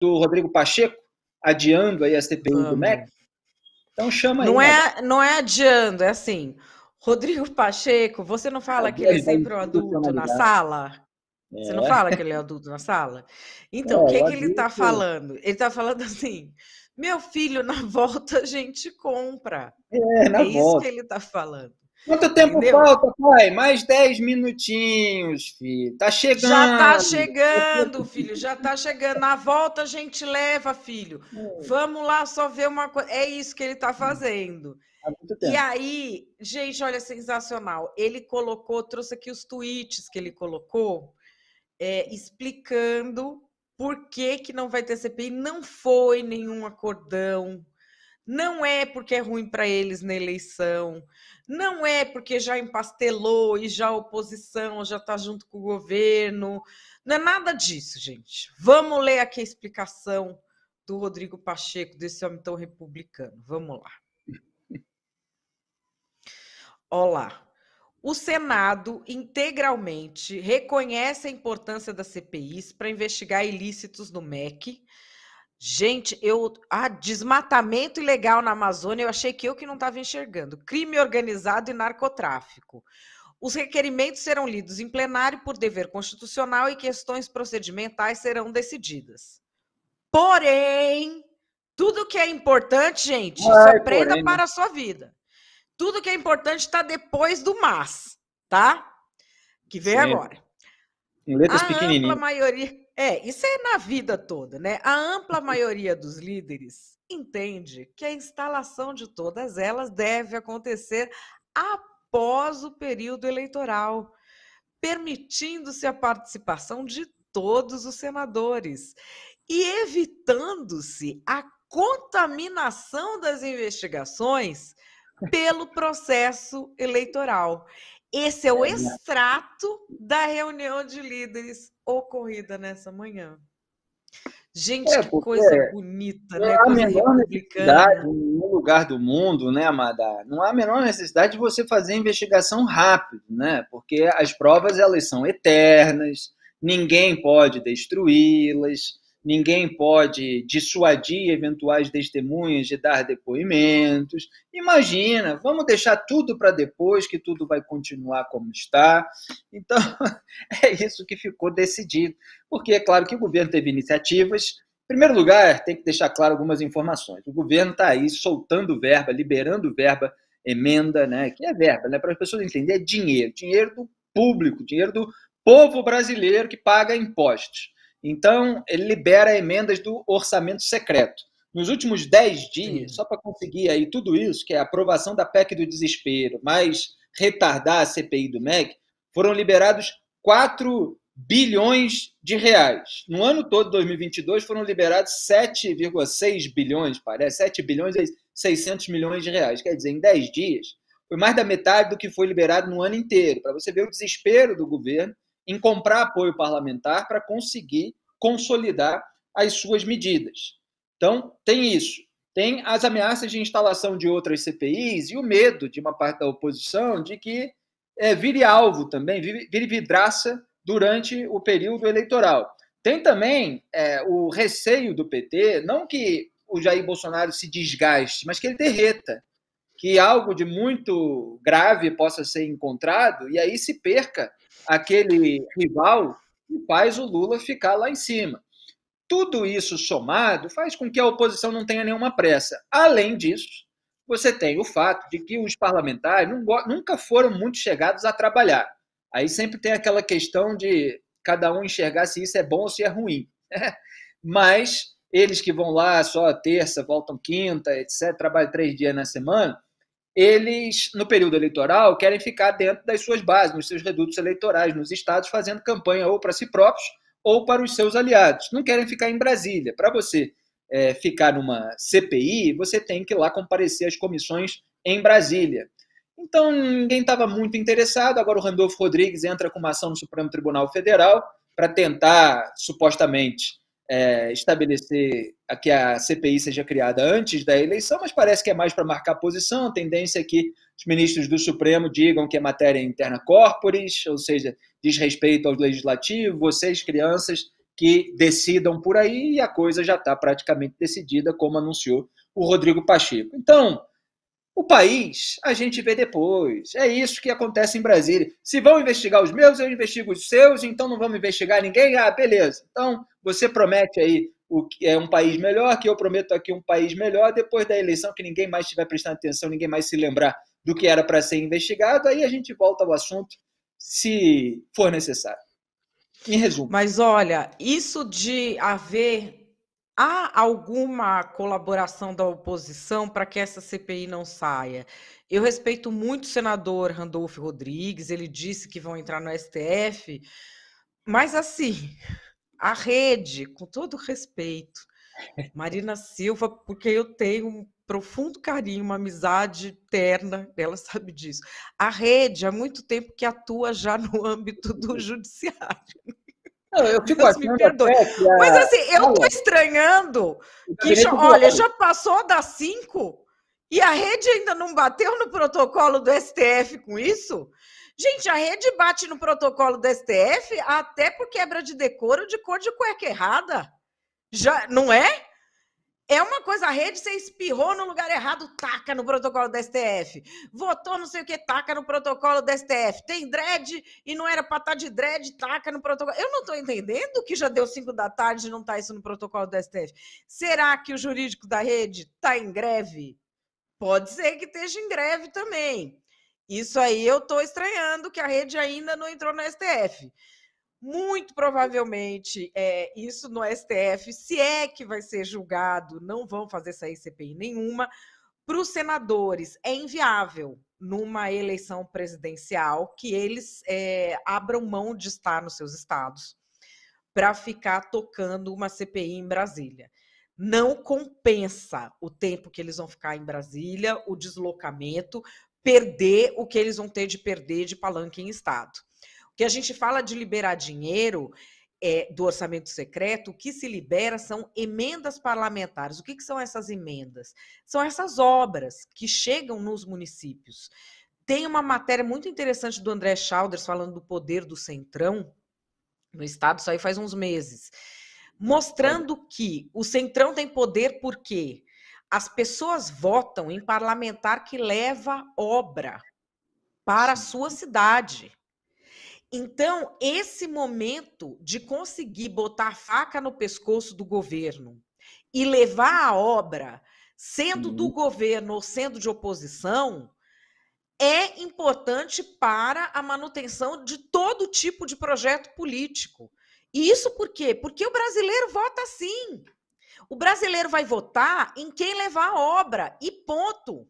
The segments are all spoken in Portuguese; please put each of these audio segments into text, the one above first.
do Rodrigo Pacheco, adiando aí a CPI Vamos. do MEC? Então chama não aí. É, não é adiando, é assim. Rodrigo Pacheco, você não fala tá que ele é sempre um adulto na sala? É. Você não é. fala que ele é adulto na sala? Então, é, o é, que, ele está falando? Ele está falando assim: meu filho, na volta a gente compra. É, na é volta. isso que ele está falando. Quanto tempo Entendeu? falta, pai? Mais 10 minutinhos, filho. Tá chegando. Já tá chegando, filho. Já tá chegando. Na volta a gente leva, filho. É. Vamos lá só ver uma coisa. É isso que ele tá fazendo. E aí, gente, olha, sensacional. Ele colocou, trouxe aqui os tweets que ele colocou, é, explicando por que, que não vai ter CPI. Não foi nenhum acordão não é porque é ruim para eles na eleição, não é porque já empastelou e já a oposição já está junto com o governo, não é nada disso, gente. Vamos ler aqui a explicação do Rodrigo Pacheco, desse homem tão republicano. Vamos lá. Olá. O Senado integralmente reconhece a importância das CPIs para investigar ilícitos no MEC, Gente, eu. Ah, desmatamento ilegal na Amazônia, eu achei que eu que não estava enxergando. Crime organizado e narcotráfico. Os requerimentos serão lidos em plenário por dever constitucional e questões procedimentais serão decididas. Porém, tudo que é importante, gente, é Ai, porém. Né? para a sua vida. Tudo que é importante está depois do mas, tá? Que vem Sim. agora. Em letras a pequenininhas. Ampla maioria é, isso é na vida toda, né? A ampla maioria dos líderes entende que a instalação de todas elas deve acontecer após o período eleitoral, permitindo-se a participação de todos os senadores e evitando-se a contaminação das investigações pelo processo eleitoral. Esse é o extrato da reunião de líderes ocorrida nessa manhã. Gente, é, que coisa bonita, né? não né? Há a menor necessidade em nenhum lugar do mundo, né, Amada? Não há a menor necessidade de você fazer investigação rápido, né? Porque as provas elas são eternas, ninguém pode destruí-las ninguém pode dissuadir eventuais testemunhas de dar depoimentos. Imagina, vamos deixar tudo para depois, que tudo vai continuar como está. Então, é isso que ficou decidido. Porque é claro que o governo teve iniciativas. Em primeiro lugar, tem que deixar claro algumas informações. O governo está aí soltando verba, liberando verba, emenda, né? Que é verba, né? Para as pessoas entenderem, é dinheiro, dinheiro do público, dinheiro do povo brasileiro que paga impostos. Então, ele libera emendas do orçamento secreto. Nos últimos 10 dias, Sim. só para conseguir aí tudo isso, que é a aprovação da PEC do desespero, mais retardar a CPI do MEC, foram liberados 4 bilhões de reais. No ano todo, 2022, foram liberados 7,6 bilhões, parece, 7 bilhões e 600 milhões de reais. Quer dizer, em 10 dias, foi mais da metade do que foi liberado no ano inteiro, para você ver o desespero do governo em comprar apoio parlamentar para conseguir consolidar as suas medidas. Então, tem isso. Tem as ameaças de instalação de outras CPIs e o medo de uma parte da oposição de que é, vire alvo também, vire vidraça durante o período eleitoral. Tem também é, o receio do PT, não que o Jair Bolsonaro se desgaste, mas que ele derreta, que algo de muito grave possa ser encontrado e aí se perca aquele rival que faz o Lula ficar lá em cima. Tudo isso somado faz com que a oposição não tenha nenhuma pressa. Além disso, você tem o fato de que os parlamentares nunca foram muito chegados a trabalhar. Aí sempre tem aquela questão de cada um enxergar se isso é bom ou se é ruim. Mas eles que vão lá só terça, voltam quinta, etc., trabalham três dias na semana, eles, no período eleitoral, querem ficar dentro das suas bases, nos seus redutos eleitorais, nos estados, fazendo campanha ou para si próprios ou para os seus aliados. Não querem ficar em Brasília. Para você é, ficar numa CPI, você tem que ir lá comparecer às comissões em Brasília. Então, ninguém estava muito interessado. Agora, o Randolfo Rodrigues entra com uma ação no Supremo Tribunal Federal para tentar, supostamente, é, estabelecer a que a CPI seja criada antes da eleição, mas parece que é mais para marcar posição. A tendência é que os ministros do Supremo digam que é matéria interna corporis, ou seja, diz respeito ao legislativo, vocês, crianças, que decidam por aí, e a coisa já está praticamente decidida, como anunciou o Rodrigo Pacheco. Então, o país a gente vê depois. É isso que acontece em Brasília. Se vão investigar os meus, eu investigo os seus, então não vamos investigar ninguém. Ah, beleza. Então você promete aí o que é um país melhor, que eu prometo aqui um país melhor, depois da eleição que ninguém mais estiver prestando atenção, ninguém mais se lembrar do que era para ser investigado, aí a gente volta ao assunto se for necessário. Em resumo. Mas olha, isso de haver Há alguma colaboração da oposição para que essa CPI não saia? Eu respeito muito o senador Randolfo Rodrigues, ele disse que vão entrar no STF, mas assim, a rede, com todo respeito, Marina Silva, porque eu tenho um profundo carinho, uma amizade terna, ela sabe disso. A rede há muito tempo que atua já no âmbito do judiciário. Não, eu fico Deus me perdoe. Mas assim, eu tô estranhando que, olha, já passou das 5 e a rede ainda não bateu no protocolo do STF com isso? Gente, a rede bate no protocolo do STF até por quebra de decoro de cor de cueca errada. Já, não é? É uma coisa, a rede, você espirrou no lugar errado, taca no protocolo da STF. Votou não sei o que, taca no protocolo da STF. Tem dread e não era para estar tá de dread, taca no protocolo. Eu não estou entendendo que já deu 5 da tarde e não está isso no protocolo da STF. Será que o jurídico da rede está em greve? Pode ser que esteja em greve também. Isso aí eu estou estranhando que a rede ainda não entrou na STF muito provavelmente é, isso no STF, se é que vai ser julgado, não vão fazer sair CPI nenhuma. Para os senadores é inviável numa eleição presidencial que eles é, abram mão de estar nos seus estados para ficar tocando uma CPI em Brasília. Não compensa o tempo que eles vão ficar em Brasília, o deslocamento, perder o que eles vão ter de perder de palanque em estado que a gente fala de liberar dinheiro é, do orçamento secreto, o que se libera são emendas parlamentares. O que, que são essas emendas? São essas obras que chegam nos municípios. Tem uma matéria muito interessante do André Chalders falando do poder do centrão no Estado, isso aí faz uns meses, mostrando que o centrão tem poder porque as pessoas votam em parlamentar que leva obra para a sua cidade. Então, esse momento de conseguir botar faca no pescoço do governo e levar a obra, sendo uhum. do governo ou sendo de oposição, é importante para a manutenção de todo tipo de projeto político. E isso por quê? Porque o brasileiro vota assim. O brasileiro vai votar em quem levar a obra, e ponto.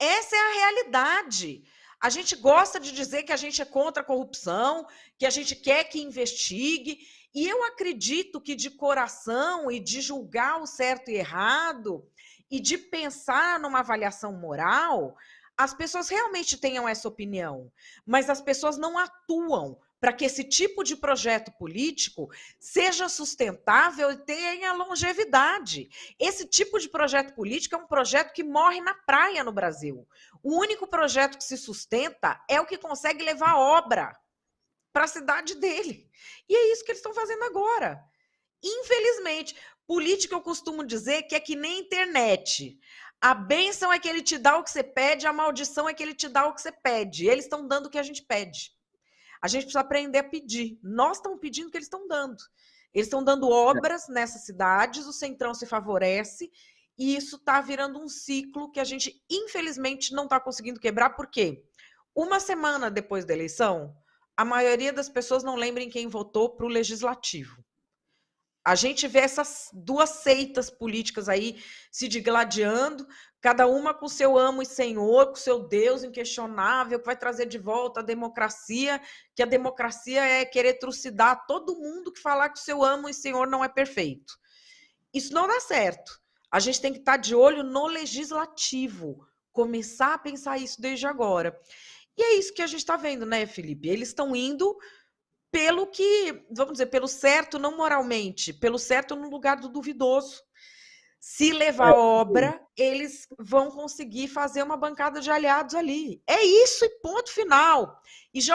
Essa é a realidade. A gente gosta de dizer que a gente é contra a corrupção, que a gente quer que investigue, e eu acredito que de coração e de julgar o certo e errado e de pensar numa avaliação moral, as pessoas realmente tenham essa opinião, mas as pessoas não atuam para que esse tipo de projeto político seja sustentável e tenha longevidade. Esse tipo de projeto político é um projeto que morre na praia no Brasil. O único projeto que se sustenta é o que consegue levar obra para a cidade dele. E é isso que eles estão fazendo agora. Infelizmente, política eu costumo dizer que é que nem internet. A benção é que ele te dá o que você pede, a maldição é que ele te dá o que você pede. Eles estão dando o que a gente pede. A gente precisa aprender a pedir. Nós estamos pedindo o que eles estão dando. Eles estão dando é. obras nessas cidades, o Centrão se favorece, e isso está virando um ciclo que a gente, infelizmente, não está conseguindo quebrar, porque uma semana depois da eleição, a maioria das pessoas não lembra em quem votou para o legislativo a gente vê essas duas seitas políticas aí se digladiando, cada uma com seu amo e senhor, com seu Deus inquestionável, que vai trazer de volta a democracia, que a democracia é querer trucidar todo mundo que falar que o seu amo e senhor não é perfeito. Isso não dá certo. A gente tem que estar tá de olho no legislativo, começar a pensar isso desde agora. E é isso que a gente está vendo, né, Felipe? Eles estão indo pelo que, vamos dizer, pelo certo, não moralmente, pelo certo no lugar do duvidoso. Se levar é. obra, eles vão conseguir fazer uma bancada de aliados ali. É isso e ponto final. E já